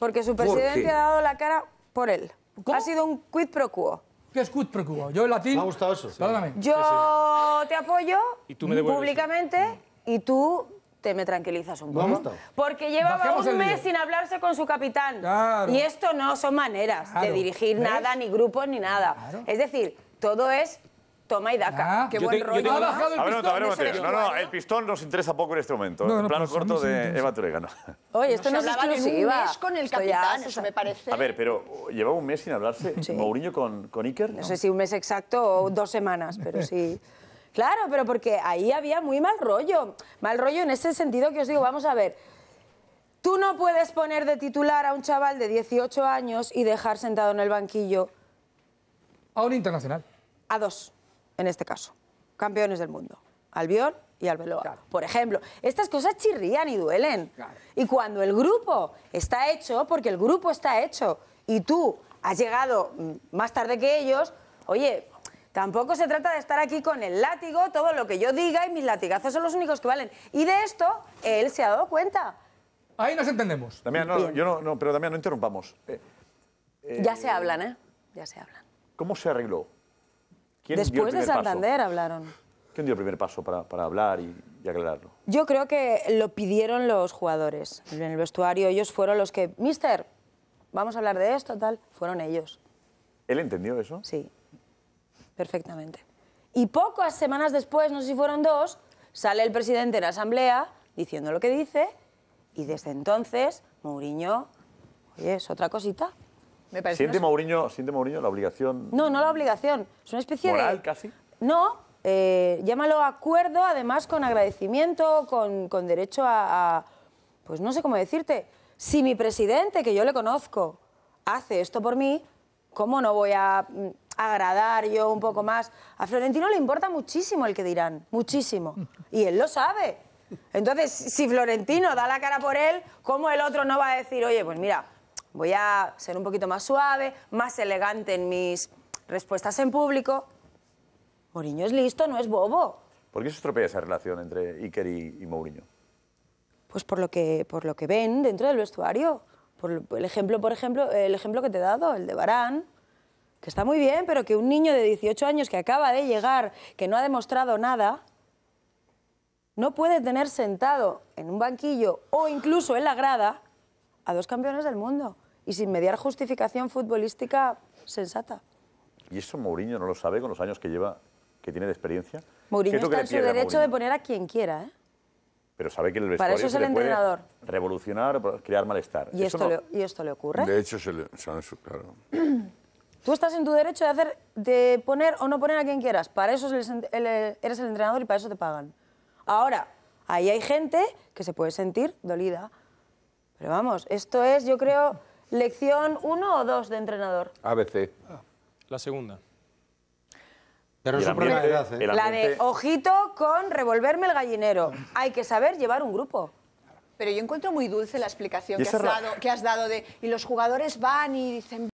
Porque su presidente ha dado la cara por él. Ha sido un quid pro quo. ¿Qué es quid pro quo? Yo en latín... Me ha gustado eso. Yo te apoyo públicamente y tú te me tranquilizas un poco. Porque llevaba un mes sin hablarse con su capitán. Y esto no son maneras de dirigir nada, ni grupos, ni nada. Es decir, todo es Toma y daca. Ah. Qué buen rollo. el pistón. A no, no, el pistón nos interesa poco en este momento. el plano corto de Eva Turega, Oye, esto no es exclusiva. Un mes con el capitán, eso me parece. A ver, pero ¿llevaba un mes sin hablarse Mourinho con, con Iker? No sé si un mes exacto o dos semanas, pero sí. Claro, pero porque ahí había muy mal rollo. Mal rollo en ese sentido que os digo, vamos a ver. Tú no puedes poner de titular a un chaval de 18 años y dejar sentado en el banquillo. A un internacional. A dos en este caso, campeones del mundo, Albión y Albeloa, por ejemplo. Estas cosas chirrían y duelen. Y cuando el grupo está hecho, porque el grupo está hecho, y tú has llegado mm, más tarde que ellos, oye, Tampoco se trata de estar aquí con el látigo, todo lo que yo diga y mis latigazos son los únicos que valen. Y de esto él se ha dado cuenta. Ahí nos entendemos. También, pero también no interrumpamos. Eh, ya eh, se hablan, ¿eh? Ya se hablan. ¿Cómo se arregló? Después de Santander hablaron. ¿Quién dio el primer paso para, para hablar y, aclararlo? Yo creo que lo pidieron los jugadores. En el vestuario ellos fueron los que, mister, vamos a hablar de esto, tal. Fueron ellos. ¿Él entendió eso? Sí, perfectamente. Y pocas semanas después, no sé si fueron dos, sale el presidente de la asamblea diciendo lo que dice y desde entonces Mourinho, oye, es otra cosita. ¿Siente, Mourinho, la obligación? No, no la obligación. Es una especie de... ¿Moral casi? No, eh, llámalo acuerdo, además con agradecimiento, con, derecho a, a, Pues no sé cómo decirte. Si mi presidente, que yo le conozco, hace esto por mí, ¿cómo no voy a mm, agradar yo un poco más? A Florentino le importa muchísimo el que dirán, muchísimo. Y él lo sabe. Entonces, si Florentino da la cara por él, ¿cómo el otro no va a decir, oye, pues mira, voy a ser un poquito más suave, más elegante en mis respuestas en público. Mourinho es listo, no es bobo. ¿Por qué se estropea esa relación entre Iker y, Mourinho? Pues por lo, que, por lo que ven dentro del vestuario. Por el ejemplo, por ejemplo, el ejemplo que te he dado, el de Barán, que está muy bien, pero que un niño de 18 años que acaba de llegar, que no ha demostrado nada, no puede tener sentado en un banquillo o incluso en la grada a dos campeones del mundo y sin mediar justificación futbolística sensata. ¿Y eso Mourinho no lo sabe con los años que lleva, que tiene de experiencia? Mourinho está en su derecho de poner a quien quiera, ¿eh? Pero sabe que el vestuario Para eso es el entrenador. Puede revolucionar, crear malestar. ¿Y, esto, le, ¿y esto le ocurre? De hecho, se le... Claro. Tú estás en tu derecho de, hacer, de poner o no poner a quien quieras. Para eso el, eh, eres el entrenador y para eso te pagan. Ahora, ahí hay gente que se puede sentir dolida. Pero vamos, esto es, yo creo ¿Lección 1 o 2 de entrenador? ABC. La segunda. Pero La de ojito con revolverme el gallinero. Hay que saber llevar un grupo. Pero yo encuentro muy dulce la explicación que has, dado, que has dado de... Y los jugadores van y dicen...